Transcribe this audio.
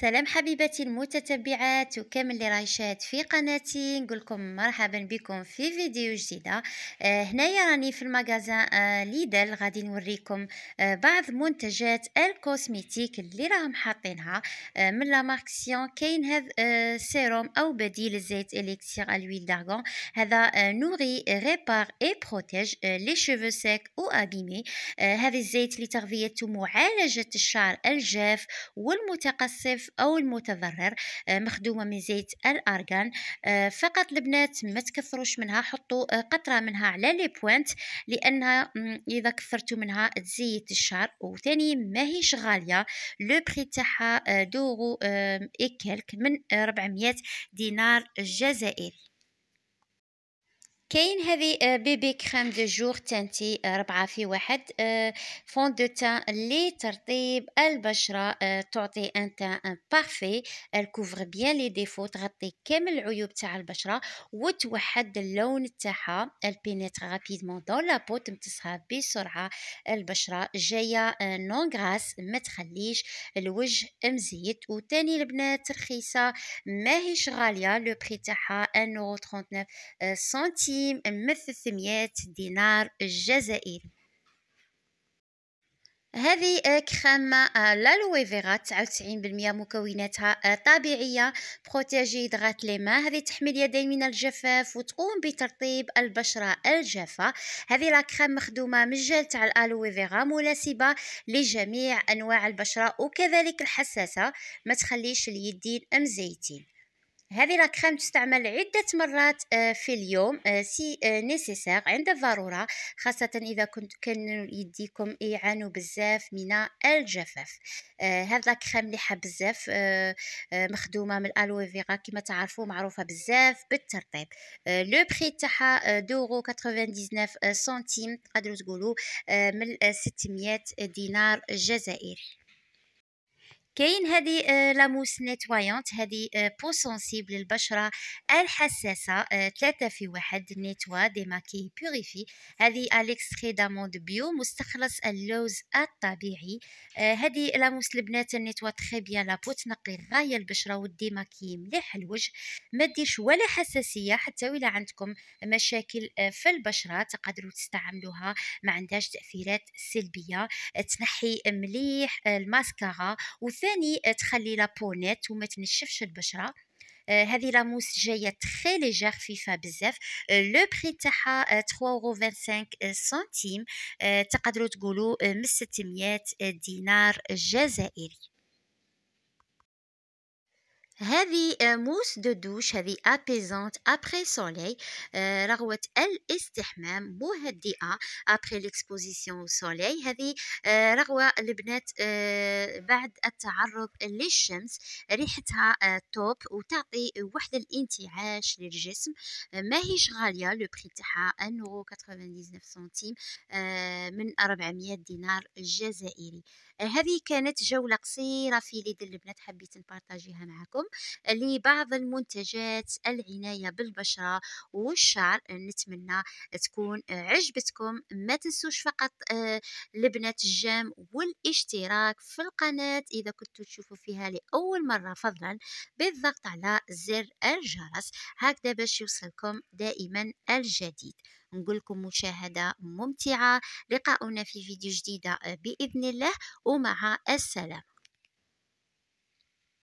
سلام حبيباتي المتتبعات وكامل اللي رايشات في قناتي نقول لكم مرحبا بكم في فيديو جديده آه هنايا راني في المغازا آه ليدل غادي نوريكم آه بعض منتجات الكوسميتيك اللي راهم حاطينها آه من لا ماركسيون سيون كاين هذا آه سيروم او بديل الزيت اليكسير الويل دارغون هذا آه نوري ريبار اي بروتيج آه لي شيفو سيك او ابيمي آه, آه، هذا الزيت لتغذيه ومعالجه الشعر الجاف والمتقصف أو المتضرر آه، مخدومة من زيت الأرغان آه، فقط البنات ما تكثروش منها حطوا آه، قطرة منها على لي بوينت لأنها إذا كثرتوا منها تزيد الشعر وثاني ماهيش غالية لو بري تاعها دوغو إيكلك من 400 دينار جزائري كاين هذه آه، بيبي كريم دو جور تانتي آه، ربعة في واحد فون دو تان لترطيب البشرة آه، تعطي ان تان بارفي الكوفر بيان لي ديفو تغطي كامل العيوب تاع البشرة وتوحد اللون تاعها البينيت رابيدمون دون لابو تمتصها بسرعة البشرة جاية نون غراس ما تخليش الوجه مزيت وتاني البنات رخيصة ماهيش غالية لو بري تاعها 1.39 سنتي القديم مثل سميات دينار الجزائري هذه كريمة لالوي فيرا 99% مكوناتها آه، طبيعية بروتيجي ضغط لي ما هذه تحمي اليدين من الجفاف وتقوم بترطيب البشرة الجافة هذه لا كريم مخدومة من جل تاع الالوي مناسبة لجميع انواع البشرة وكذلك الحساسة ما تخليش اليدين مزيتين هذه لا تستعمل عدة مرات آه، في اليوم سي آه، نيسيسير آه، عند الضرورة خاصة إذا كنت كان يديكم يعانوا بزاف من الجفاف هذا لا مليحة بزاف مخدومة من الألوي فيغا كما تعرفوا معروفة بزاف بالترطيب لو بخي تاعها دورو 99 سنتيم تقدروا تقولوا من 600 دينار جزائري كاين هذه لاموس نيتوايونت هذه بو سونسيبل للبشره الحساسه ثلاثة آه، في واحد نيتوا ماكي بيوريفي هذه اليكستري داموند بيو مستخلص اللوز الطبيعي هذه آه، لاموس البنات نيتوا تري بيان لابو تنقي غايه البشره ماكي مليح الوجه ما ديش ولا حساسيه حتى ولا عندكم مشاكل آه، في البشره تقدروا تستعملوها ما عندهاش تاثيرات سلبيه تنحي مليح الماسكارا وث ثاني آه، تخلي لابو نت وما تنشفش البشره آه، هذه لاموس جايه تري ليجير خفيفه بزاف لو آه، بري تاعها 3.25 سنتيم تقدرو تقدروا تقولوا من 600 دينار جزائري هذه موس دو دوش هذه ابيزونت ابري سولي رغوة الاستحمام مهدئة ابري ليكسبوزيسيون سولي هذه آه، رغوة البنات آه، بعد التعرض للشمس ريحتها توب آه، وتعطي واحد الانتعاش للجسم ماهيش غالية لو بري تاعها 1.99 سنتيم من 400 دينار جزائري هذه كانت جولة قصيرة في ليد البنات حبيت نبارطاجيها معكم لبعض المنتجات العناية بالبشرة والشعر نتمنى تكون عجبتكم ما تنسوش فقط البنات آه، الجام والاشتراك في القناة إذا كنتوا تشوفوا فيها لأول مرة فضلا بالضغط على زر الجرس هكذا باش يوصلكم دائما الجديد نقول لكم مشاهده ممتعه لقاؤنا في فيديو جديده آه، باذن الله ومع السلامه